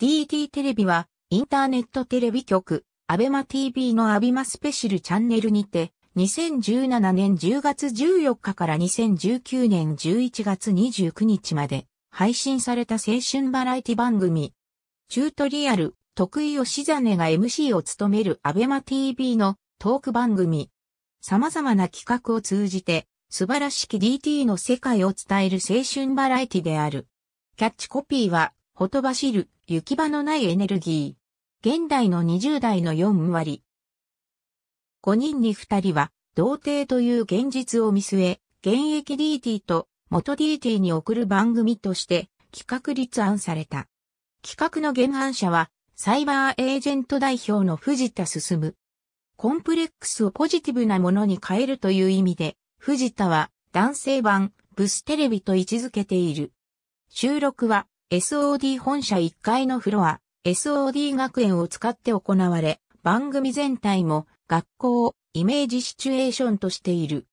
DT テレビは、インターネットテレビ局、アベマ TV のアビマスペシルチャンネルにて、2017年10月14日から2019年11月29日まで配信された青春バラエティ番組。チュートリアル、得意吉真が MC を務めるアベマ TV のトーク番組。様々な企画を通じて素晴らしき DT の世界を伝える青春バラエティである。キャッチコピーは、ほとばしる、行き場のないエネルギー。現代の20代の4割。5人に2人は、童貞という現実を見据え、現役 DT と元 DT に送る番組として企画立案された。企画の原案者は、サイバーエージェント代表の藤田進。む。コンプレックスをポジティブなものに変えるという意味で、藤田は男性版ブステレビと位置づけている。収録は SOD 本社1階のフロア、SOD 学園を使って行われ、番組全体も学校をイメージシチュエーションとしている。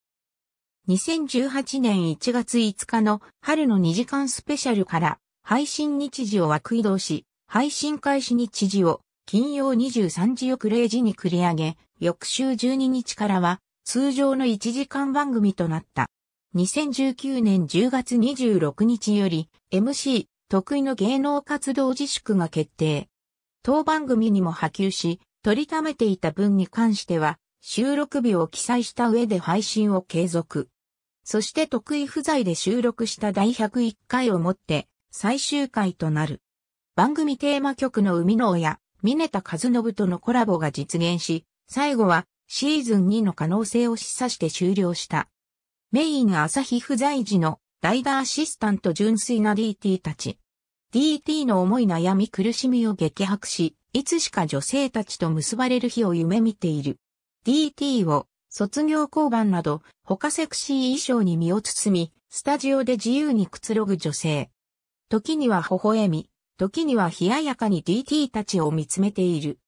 2018年1月5日の春の2時間スペシャルから配信日時を枠移動し、配信開始日時を金曜23時翌0時に繰り上げ、翌週12日からは通常の1時間番組となった。2019年10月26日より MC 得意の芸能活動自粛が決定。当番組にも波及し、取りためていた分に関しては、収録日を記載した上で配信を継続。そして得意不在で収録した第101回をもって最終回となる。番組テーマ曲の生みの親、峰田和信とのコラボが実現し、最後はシーズン2の可能性を示唆して終了した。メイン朝日不在時のライダーアシスタント純粋な DT たち。DT の思い悩み苦しみを激白し、いつしか女性たちと結ばれる日を夢見ている。DT を卒業交番など他セクシー衣装に身を包み、スタジオで自由にくつろぐ女性。時には微笑み、時には冷ややかに DT たちを見つめている。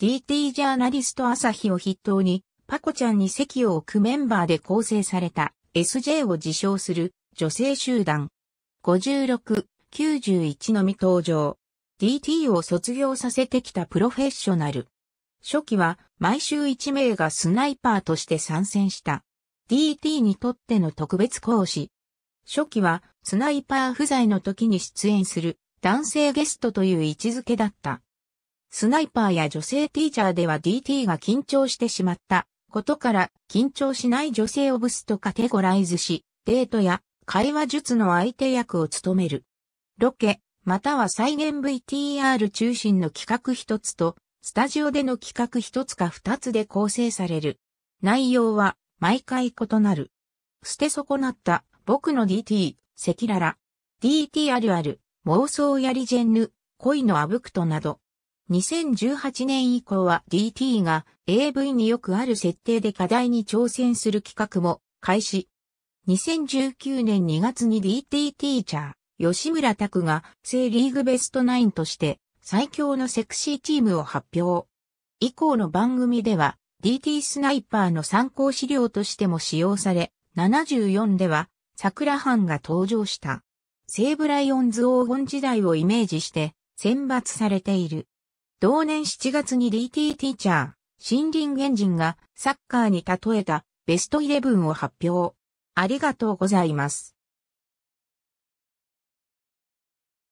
DT ジャーナリスト朝日を筆頭に、パコちゃんに席を置くメンバーで構成された SJ を自称する女性集団。56、91のみ登場。DT を卒業させてきたプロフェッショナル。初期は毎週1名がスナイパーとして参戦した。DT にとっての特別講師。初期はスナイパー不在の時に出演する男性ゲストという位置づけだった。スナイパーや女性ティーチャーでは DT が緊張してしまったことから緊張しない女性をブスとカテゴライズし、デートや会話術の相手役を務める。ロケ、または再現 VTR 中心の企画一つと、スタジオでの企画一つか二つで構成される。内容は毎回異なる。捨て損なった僕の DT、赤裸々。DT あるある、妄想やりジェンヌ、恋のあぶくとなど。2018年以降は DT が AV によくある設定で課題に挑戦する企画も開始、2019年2月に DT ティーチャー、吉村拓が、聖リーグベストナインとして、最強のセクシーチームを発表。以降の番組では、DT スナイパーの参考資料としても使用され、74では、桜藩が登場した。西武ライオンズ黄金時代をイメージして、選抜されている。同年7月に DT ティーチャー、森林ジンがサッカーに例えたベストイレブンを発表。ありがとうございます。